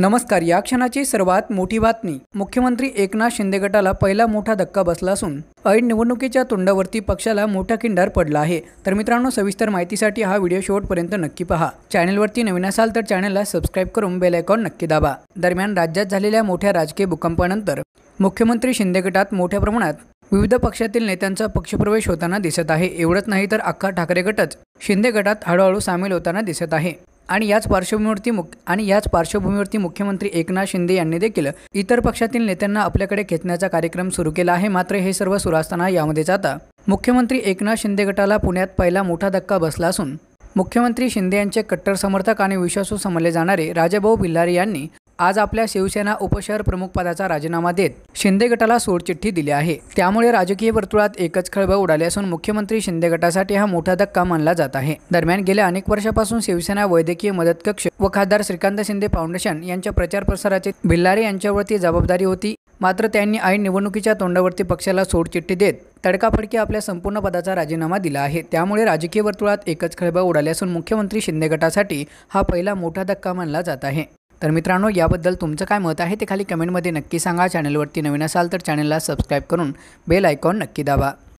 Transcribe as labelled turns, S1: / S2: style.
S1: नमस्कार या क्षणाची सर्वात मोठी बातमी मुख्यमंत्री एकनाथ शिंदे गटाला पहिला मोठा धक्का बसला असून ऐन निवडणुकीच्या तोंडावरती पक्षाला मोठा खिंडार पडला आहे तर मित्रांनो सविस्तर माहितीसाठी हा व्हिडिओ शेवटपर्यंत नक्की पहा चॅनेलवरती नवीन असाल तर चॅनलला सबस्क्राईब करून बेल आयकॉन नक्की दाबा दरम्यान राज्यात झालेल्या मोठ्या राजकीय भूकंपानंतर मुख्यमंत्री शिंदे गटात मोठ्या प्रमाणात विविध पक्षातील नेत्यांचा पक्षप्रवेश होताना दिसत आहे एवढंच नाही तर अख्खा ठाकरे गटच शिंदे गटात हळूहळू सामील होताना दिसत आहे आणि याच पार्श्वभूमीवरती मुख आणि याच पार्श्वभूमीवरती मुख्यमंत्री एकनाथ शिंदे यांनी देखील इतर पक्षातील नेत्यांना आपल्याकडे खेचण्याचा कार्यक्रम सुरू केला आहे मात्र हे सर्व सुरू असताना यामध्ये जाता मुख्यमंत्री एकनाथ शिंदे गटाला पुण्यात पहिला मोठा धक्का बसला असून मुख्यमंत्री शिंदे यांचे कट्टर समर्थक आणि विश्वासू समजले जाणारे राजाभाऊ बिल्लारी यांनी आज आपल्या शिवसेना उपशहर प्रमुख पदाचा राजीनामा देत शिंदे गटाला सोडचिठ्ठी दिली आहे त्यामुळे राजकीय वर्तुळात एकच खळबळ उडाली असून मुख्यमंत्री शिंदे गटासाठी हा मोठा धक्का मानला जात आहे दरम्यान गेल्या अनेक वर्षापासून शिवसेना वैद्यकीय मदत कक्ष व खासदार श्रीकांत शिंदे फाउंडेशन यांच्या प्रचार प्रसाराचे भिल्लारे यांच्यावरती जबाबदारी होती मात्र त्यांनी ऐन निवडणुकीच्या तोंडावरती पक्षाला सोडचिठ्ठी देत तडकाफडकी आपल्या संपूर्ण पदाचा राजीनामा दिला आहे त्यामुळे राजकीय वर्तुळात एकच खळबळ उडाली असून मुख्यमंत्री शिंदे गटासाठी हा पहिला मोठा धक्का मानला जात आहे तर मित्रांनो याबद्दल तुमचं काय मत आहे ते खाली कमेंटमध्ये नक्की सांगा चॅनलवरती नवीन असाल तर चॅनलला सबस्क्राईब करून बेल आयकॉन नक्की दाबा